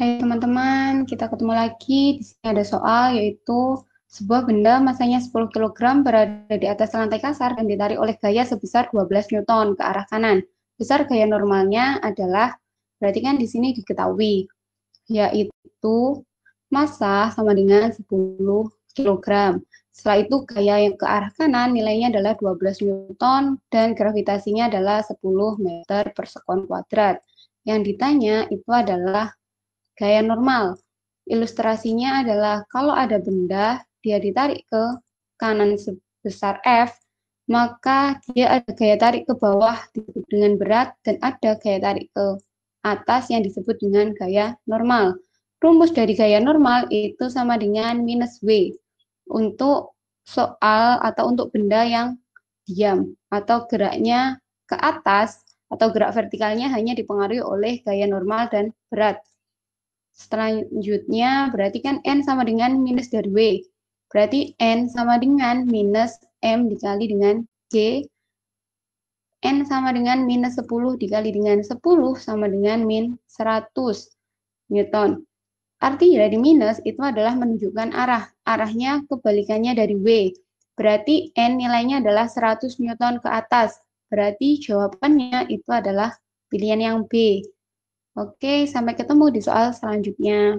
Hai teman-teman, kita ketemu lagi. Di sini ada soal yaitu sebuah benda masanya 10 kg berada di atas lantai kasar dan ditarik oleh gaya sebesar 12 Newton ke arah kanan. Besar gaya normalnya adalah berarti kan di sini diketahui yaitu massa sama dengan 10 kg. Setelah itu gaya yang ke arah kanan nilainya adalah 12 Newton dan gravitasinya adalah 10 meter per sekon kuadrat. Yang ditanya itu adalah gaya normal. Ilustrasinya adalah kalau ada benda, dia ditarik ke kanan sebesar F, maka dia ada gaya tarik ke bawah disebut dengan berat dan ada gaya tarik ke atas yang disebut dengan gaya normal. Rumus dari gaya normal itu sama dengan minus W untuk soal atau untuk benda yang diam atau geraknya ke atas atau gerak vertikalnya hanya dipengaruhi oleh gaya normal dan berat. Selanjutnya berarti kan N sama dengan minus dari W. Berarti N sama dengan minus M dikali dengan k N sama dengan minus 10 dikali dengan 10 sama dengan min 100 Newton. Arti dari minus itu adalah menunjukkan arah. Arahnya kebalikannya dari W. Berarti N nilainya adalah 100 Newton ke atas. Berarti jawabannya itu adalah pilihan yang B. Oke, sampai ketemu di soal selanjutnya.